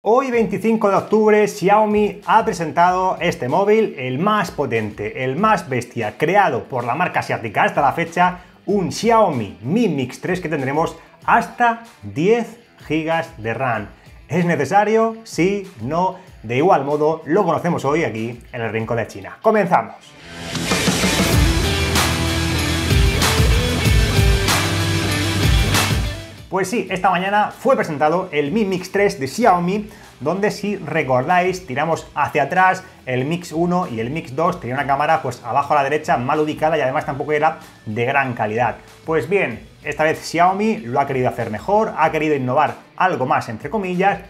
Hoy 25 de octubre Xiaomi ha presentado este móvil, el más potente, el más bestia, creado por la marca asiática hasta la fecha, un Xiaomi Mi Mix 3 que tendremos hasta 10 GB de RAM. ¿Es necesario? Sí, no. De igual modo, lo conocemos hoy aquí en el Rincón de China. ¡Comenzamos! Pues sí, esta mañana fue presentado el Mi Mix 3 de Xiaomi, donde si recordáis tiramos hacia atrás el Mix 1 y el Mix 2 tenía una cámara pues abajo a la derecha mal ubicada y además tampoco era de gran calidad. Pues bien, esta vez Xiaomi lo ha querido hacer mejor, ha querido innovar algo más entre comillas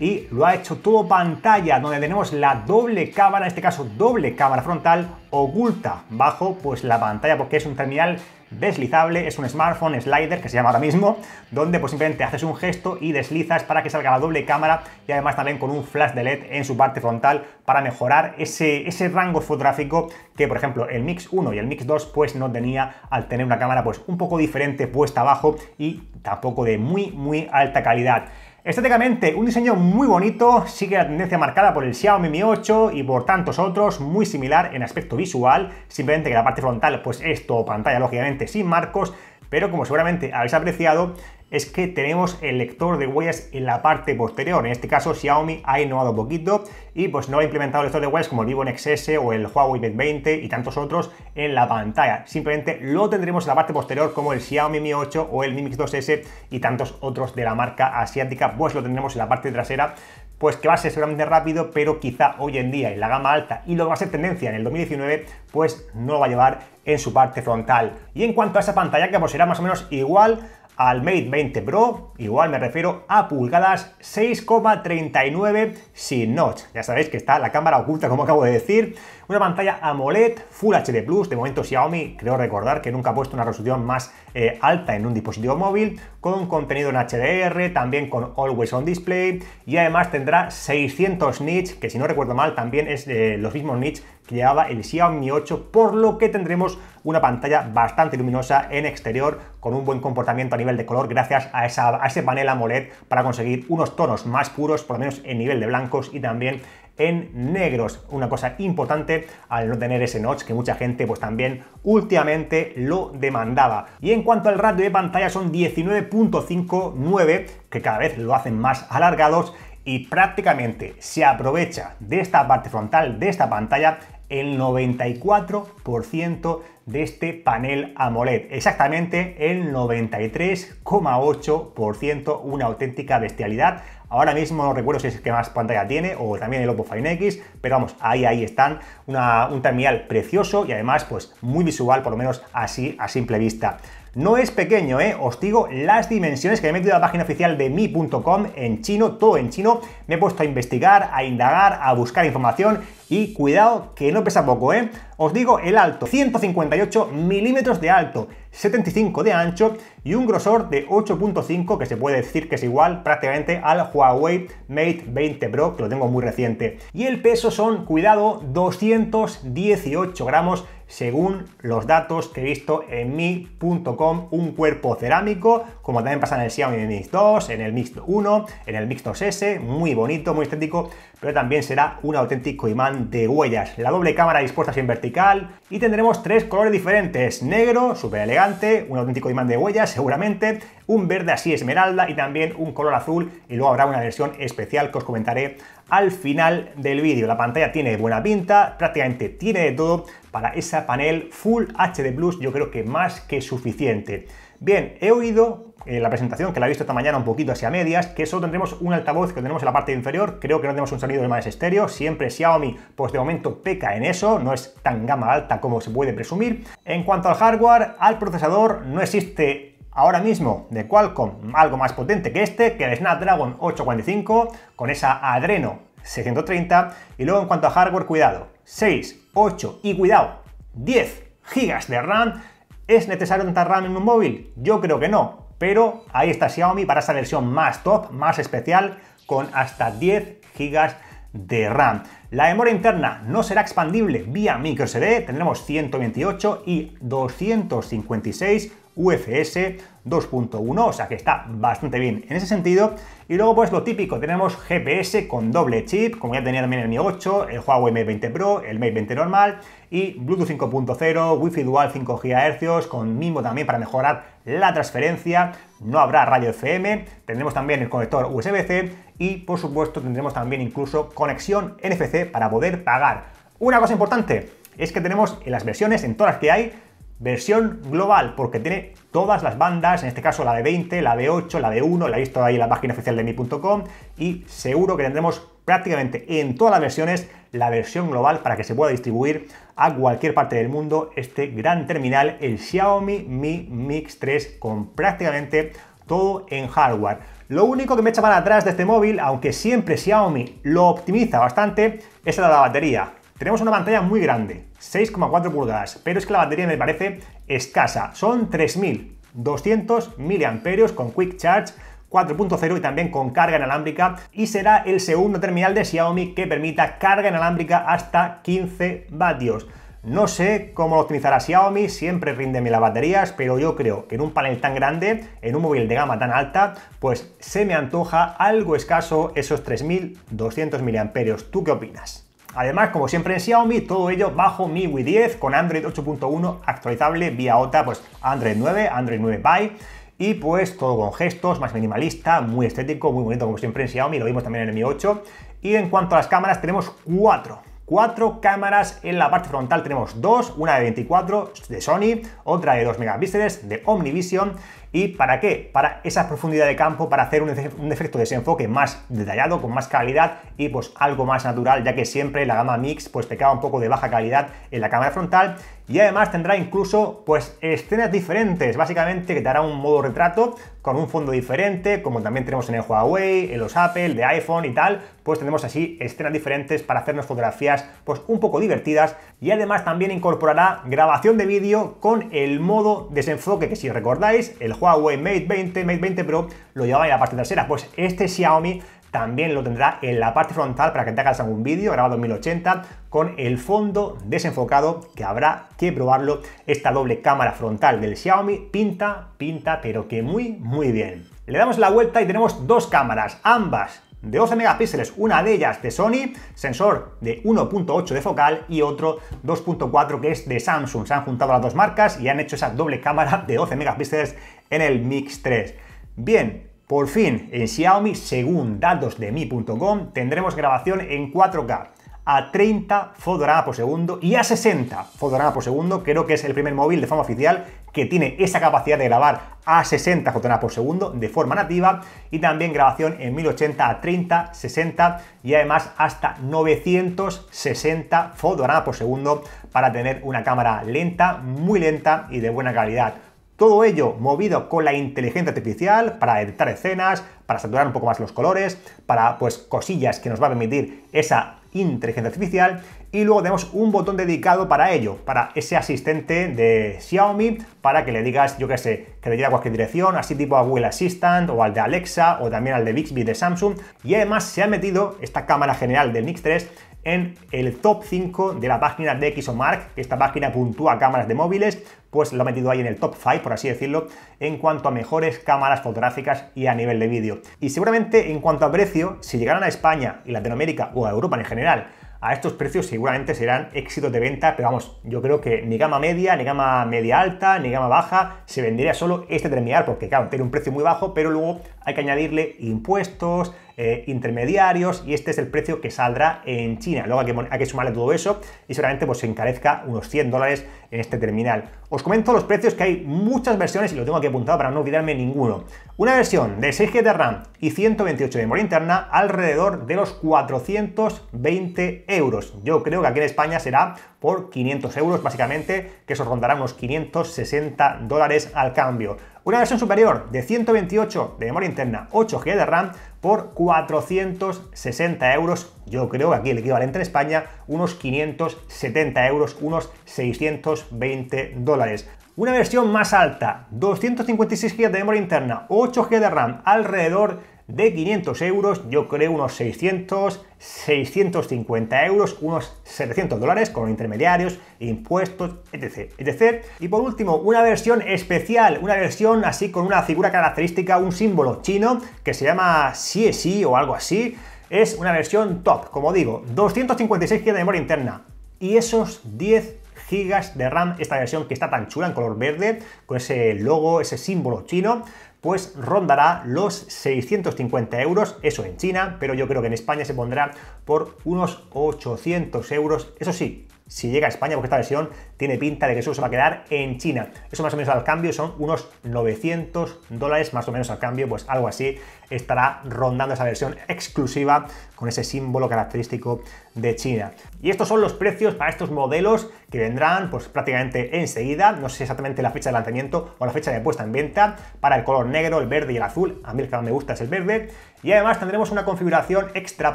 y lo ha hecho todo pantalla donde tenemos la doble cámara, en este caso doble cámara frontal oculta bajo pues la pantalla porque es un terminal deslizable, es un smartphone slider que se llama ahora mismo, donde pues simplemente haces un gesto y deslizas para que salga la doble cámara y además también con un flash de LED en su parte frontal para mejorar ese, ese rango fotográfico que por ejemplo el Mix 1 y el Mix 2 pues no tenía al tener una cámara pues un poco diferente puesta abajo y tampoco de muy muy alta calidad. Estéticamente, un diseño muy bonito, sigue la tendencia marcada por el Xiaomi Mi 8 y por tantos otros, muy similar en aspecto visual, simplemente que la parte frontal pues esto, pantalla, lógicamente sin marcos, pero como seguramente habéis apreciado, es que tenemos el lector de huellas en la parte posterior. En este caso Xiaomi ha innovado poquito y pues no ha implementado el lector de huellas como el Vivo XS o el Huawei Mate 20 y tantos otros en la pantalla. Simplemente lo tendremos en la parte posterior como el Xiaomi Mi 8 o el Mi Mix 2S y tantos otros de la marca asiática, pues lo tendremos en la parte trasera pues que va a ser seguramente rápido, pero quizá hoy en día en la gama alta y lo que va a ser tendencia en el 2019, pues no lo va a llevar en su parte frontal. Y en cuanto a esa pantalla, que pues será más o menos igual, al Mate 20 Pro, igual me refiero a pulgadas 6,39 sin notch. Ya sabéis que está la cámara oculta, como acabo de decir. Una pantalla AMOLED Full HD Plus, de momento Xiaomi creo recordar que nunca ha puesto una resolución más eh, alta en un dispositivo móvil con contenido en HDR, también con Always On Display y además tendrá 600 nits, que si no recuerdo mal también es de eh, los mismos nits que llevaba el Xiaomi 8, por lo que tendremos una pantalla bastante luminosa en exterior con un buen comportamiento a nivel de color gracias a, a ese panel AMOLED para conseguir unos tonos más puros, por lo menos en nivel de blancos y también en negros. Una cosa importante al no tener ese notch que mucha gente pues también últimamente lo demandaba. Y en cuanto al ratio de pantalla son 19.59 que cada vez lo hacen más alargados y prácticamente se aprovecha de esta parte frontal de esta pantalla el 94% de este panel AMOLED, exactamente el 93,8%, una auténtica bestialidad Ahora mismo no recuerdo si es que más pantalla tiene o también el Oppo Fine X, pero vamos, ahí, ahí están. un terminal precioso y además pues muy visual, por lo menos así a simple vista. No es pequeño, ¿eh? Os digo las dimensiones que me he metido a la página oficial de mi.com en chino, todo en chino. Me he puesto a investigar, a indagar, a buscar información y cuidado que no pesa poco, ¿eh? Os digo el alto, 158 milímetros de alto, 75 de ancho y un grosor de 8.5 que se puede decir que es igual prácticamente al Huawei Mate 20 Pro que lo tengo muy reciente. Y el peso son, cuidado, 218 gramos según los datos que he visto en mi.com, un cuerpo cerámico, como también pasa en el Xiaomi Mix 2, en el Mix 1, en el Mix 2S, muy bonito, muy estético, pero también será un auténtico imán de huellas. La doble cámara dispuesta en vertical y tendremos tres colores diferentes, negro, súper elegante, un auténtico imán de huellas seguramente, un verde así esmeralda y también un color azul y luego habrá una versión especial que os comentaré al final del vídeo. La pantalla tiene buena pinta, prácticamente tiene de todo para esa panel Full HD Plus, yo creo que más que suficiente. Bien, he oído en eh, la presentación, que la he visto esta mañana un poquito hacia medias, que solo tendremos un altavoz que tenemos en la parte inferior, creo que no tenemos un sonido de más estéreo, siempre Xiaomi pues de momento peca en eso, no es tan gama alta como se puede presumir. En cuanto al hardware, al procesador no existe ahora mismo de Qualcomm, algo más potente que este, que el Snapdragon 845, con esa Adreno 630. Y luego en cuanto a hardware, cuidado, 6, 8 y cuidado, 10 GB de RAM. ¿Es necesario tanta RAM en un móvil? Yo creo que no, pero ahí está Xiaomi para esa versión más top, más especial, con hasta 10 GB de RAM. La memoria interna no será expandible vía microSD, tendremos 128 y 256 UFS 2.1, o sea que está bastante bien en ese sentido. Y luego pues lo típico, tenemos GPS con doble chip, como ya tenía también el Mi 8, el Huawei Mate 20 Pro, el Mate 20 normal y Bluetooth 5.0, Wi-Fi dual 5 GHz con MIMO también para mejorar la transferencia, no habrá radio FM, tendremos también el conector USB-C y por supuesto tendremos también incluso conexión NFC para poder pagar. Una cosa importante es que tenemos en las versiones, en todas las que hay, Versión global, porque tiene todas las bandas, en este caso la de 20, la de 8, la de 1, la he visto ahí en la página oficial de mi.com y seguro que tendremos prácticamente en todas las versiones la versión global para que se pueda distribuir a cualquier parte del mundo este gran terminal, el Xiaomi Mi Mix 3 con prácticamente todo en hardware. Lo único que me echa para atrás de este móvil, aunque siempre Xiaomi lo optimiza bastante, es la batería. Tenemos una pantalla muy grande, 6,4 pulgadas, pero es que la batería me parece escasa. Son 3200 mAh con Quick Charge 4.0 y también con carga inalámbrica y será el segundo terminal de Xiaomi que permita carga inalámbrica hasta 15 vatios. No sé cómo lo optimizará Xiaomi, siempre rinde las baterías, pero yo creo que en un panel tan grande, en un móvil de gama tan alta, pues se me antoja algo escaso esos 3200 mAh. ¿Tú qué opinas? Además, como siempre en Xiaomi, todo ello bajo MIUI 10 con Android 8.1 actualizable vía OTA, pues Android 9, Android 9 by y pues todo con gestos, más minimalista, muy estético, muy bonito como siempre en Xiaomi, lo vimos también en el Mi 8. Y en cuanto a las cámaras, tenemos cuatro. Cuatro cámaras en la parte frontal tenemos dos, una de 24 de Sony, otra de 2 megapíxeles de Omnivision ¿Y para qué? Para esa profundidad de campo, para hacer un, efecto de desenfoque más detallado, con más calidad y pues algo más natural, ya que siempre la gama Mix pues te queda un poco de baja calidad en la cámara frontal y además tendrá incluso pues escenas diferentes, básicamente que te hará un modo retrato con un fondo diferente, como también tenemos en el Huawei, en los Apple, de iPhone y tal, pues tenemos así escenas diferentes para hacernos fotografías pues un poco divertidas y además también incorporará grabación de vídeo con el modo desenfoque que si recordáis el Huawei Mate 20, Mate 20 Pro lo llevaba en la parte trasera. Pues este Xiaomi también lo tendrá en la parte frontal para que te hagas algún vídeo grabado en 1080 con el fondo desenfocado que habrá que probarlo. Esta doble cámara frontal del Xiaomi pinta, pinta, pero que muy, muy bien. Le damos la vuelta y tenemos dos cámaras, ambas de 12 megapíxeles, una de ellas de Sony, sensor de 1.8 de focal y otro 2.4 que es de Samsung. Se han juntado las dos marcas y han hecho esa doble cámara de 12 megapíxeles en el Mix 3. Bien, por fin en Xiaomi, según datos de mi.com, tendremos grabación en 4K a 30 fotogramas por segundo y a 60 fotogramas por segundo. Creo que es el primer móvil de forma oficial que tiene esa capacidad de grabar a 60 fotogramas por segundo de forma nativa y también grabación en 1080 a 30, 60 y además hasta 960 fotogramas por segundo para tener una cámara lenta, muy lenta y de buena calidad. Todo ello movido con la inteligencia artificial para editar escenas, para saturar un poco más los colores, para pues cosillas que nos va a permitir esa inteligencia artificial y luego tenemos un botón dedicado para ello, para ese asistente de Xiaomi, para que le digas, yo qué sé, que le diga a cualquier dirección, así tipo a Google Assistant o al de Alexa o también al de Bixby de Samsung. Y además se ha metido esta cámara general del Mix 3 en el top 5 de la página de Xomark, que esta página puntúa cámaras de móviles, pues lo ha metido ahí en el top 5, por así decirlo, en cuanto a mejores cámaras fotográficas y a nivel de vídeo. Y seguramente en cuanto a precio, si llegaran a España y Latinoamérica o a Europa en general, a estos precios seguramente serán éxitos de venta, pero vamos, yo creo que ni gama media, ni gama media alta, ni gama baja, se vendería solo este terminal, porque claro, tiene un precio muy bajo, pero luego hay que añadirle impuestos, eh, intermediarios y este es el precio que saldrá en China. Luego hay que, sumarle todo eso y seguramente pues, se encarezca unos 100 dólares en este terminal. Os comento los precios que hay muchas versiones y lo tengo aquí apuntado para no olvidarme ninguno. Una versión de 6 g de RAM y 128 de memoria interna alrededor de los 420 euros. Yo creo que aquí en España será por 500 euros básicamente, que eso rondará unos 560 dólares al cambio una versión superior de 128 de memoria interna, 8 GB de RAM por 460 euros. Yo creo que aquí el equivalente en España, unos 570 euros, unos 620 dólares. Una versión más alta, 256 GB de memoria interna, 8 GB de RAM, alrededor de 500 euros, yo creo unos 600, 650 euros, unos 700 dólares con intermediarios, impuestos, etc, etc. Y por último, una versión especial, una versión así con una figura característica, un símbolo chino que se llama CSI o algo así. Es una versión top, como digo, 256 GB de memoria interna y esos 10 gigas de RAM, esta versión que está tan chula en color verde, con ese logo, ese símbolo chino, pues rondará los 650 euros, eso en China, pero yo creo que en España se pondrá por unos 800 euros, eso sí, si llega a España, porque esta versión tiene pinta de que eso se va a quedar en China. Eso más o menos al cambio son unos 900 dólares, más o menos al cambio, pues algo así estará rondando esa versión exclusiva con ese símbolo característico de China. Y estos son los precios para estos modelos que vendrán pues prácticamente enseguida, no sé exactamente la fecha de lanzamiento o la fecha de puesta en venta, para el color negro, el verde y el azul, a mí el que más me gusta es el verde, y además tendremos una configuración extra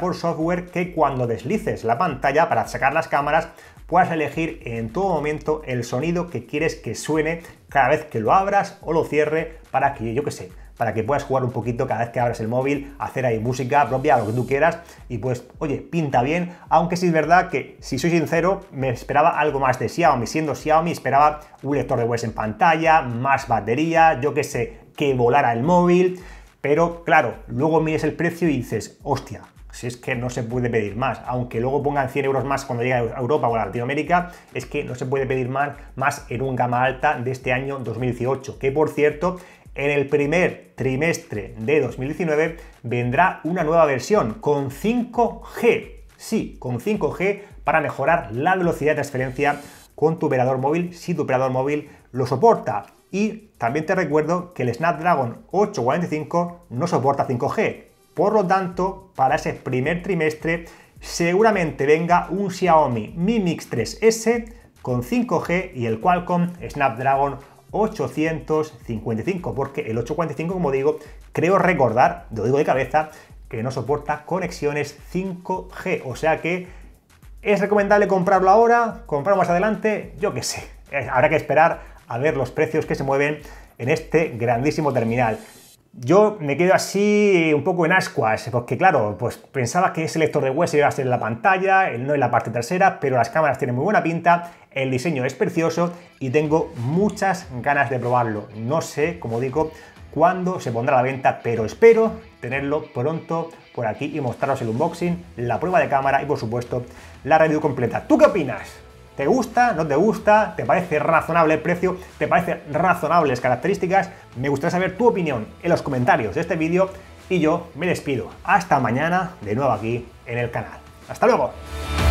por software que cuando deslices la pantalla para sacar las cámaras, puedas elegir en todo momento el sonido que quieres que suene cada vez que lo abras o lo cierre para que, yo que sé, para que puedas jugar un poquito cada vez que abras el móvil, hacer ahí música propia, lo que tú quieras, y pues, oye, pinta bien, aunque sí es verdad que, si soy sincero, me esperaba algo más de Xiaomi, siendo Xiaomi esperaba un lector de voz en pantalla, más batería, yo que sé, que volara el móvil, pero claro, luego mires el precio y dices, hostia, si es que no se puede pedir más. Aunque luego pongan 100 euros más cuando llegue a Europa o a Latinoamérica, es que no se puede pedir más, más en un gama alta de este año 2018. Que por cierto, en el primer trimestre de 2019 vendrá una nueva versión con 5G. Sí, con 5G para mejorar la velocidad de transferencia con tu operador móvil si tu operador móvil lo soporta. Y también te recuerdo que el Snapdragon 845 no soporta 5G, por lo tanto, para ese primer trimestre seguramente venga un Xiaomi Mi Mix 3S con 5G y el Qualcomm Snapdragon 855, porque el 845, como digo, creo recordar, lo digo de cabeza, que no soporta conexiones 5G, o sea que es recomendable comprarlo ahora, comprarlo más adelante, yo qué sé, eh, habrá que esperar a ver los precios que se mueven en este grandísimo terminal. Yo me quedo así un poco en ascuas, porque claro, pues pensaba que ese lector de hueso iba a ser en la pantalla, no en la parte trasera, pero las cámaras tienen muy buena pinta, el diseño es precioso y tengo muchas ganas de probarlo. No sé, como digo, cuándo se pondrá a la venta, pero espero tenerlo pronto por aquí y mostraros el unboxing, la prueba de cámara y por supuesto la review completa. ¿Tú qué opinas? ¿Te gusta? ¿No te gusta? ¿Te parece razonable el precio? ¿Te parecen razonables características? Me gustaría saber tu opinión en los comentarios de este vídeo y yo me despido. Hasta mañana de nuevo aquí en el canal. ¡Hasta luego!